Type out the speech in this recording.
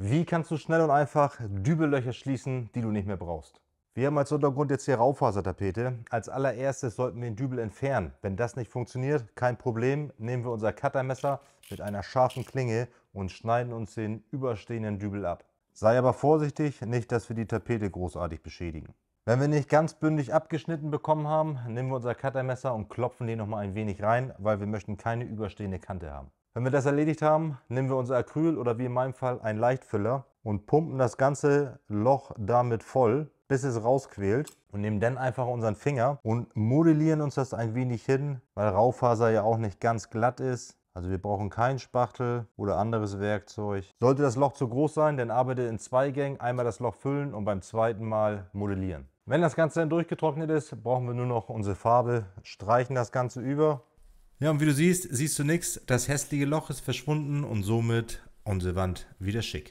Wie kannst du schnell und einfach Dübellöcher schließen, die du nicht mehr brauchst? Wir haben als Untergrund jetzt hier Raufasertapete. Als allererstes sollten wir den Dübel entfernen. Wenn das nicht funktioniert, kein Problem, nehmen wir unser Cuttermesser mit einer scharfen Klinge und schneiden uns den überstehenden Dübel ab. Sei aber vorsichtig, nicht dass wir die Tapete großartig beschädigen. Wenn wir nicht ganz bündig abgeschnitten bekommen haben, nehmen wir unser Cuttermesser und klopfen den nochmal ein wenig rein, weil wir möchten keine überstehende Kante haben. Wenn wir das erledigt haben, nehmen wir unser Acryl oder wie in meinem Fall einen Leichtfüller und pumpen das ganze Loch damit voll, bis es rausquält und nehmen dann einfach unseren Finger und modellieren uns das ein wenig hin, weil Raufaser ja auch nicht ganz glatt ist. Also wir brauchen keinen Spachtel oder anderes Werkzeug. Sollte das Loch zu groß sein, dann arbeite in zwei Gängen. Einmal das Loch füllen und beim zweiten Mal modellieren. Wenn das Ganze dann durchgetrocknet ist, brauchen wir nur noch unsere Farbe, streichen das Ganze über ja, und wie du siehst, siehst du nichts. Das hässliche Loch ist verschwunden und somit unsere Wand wieder schick.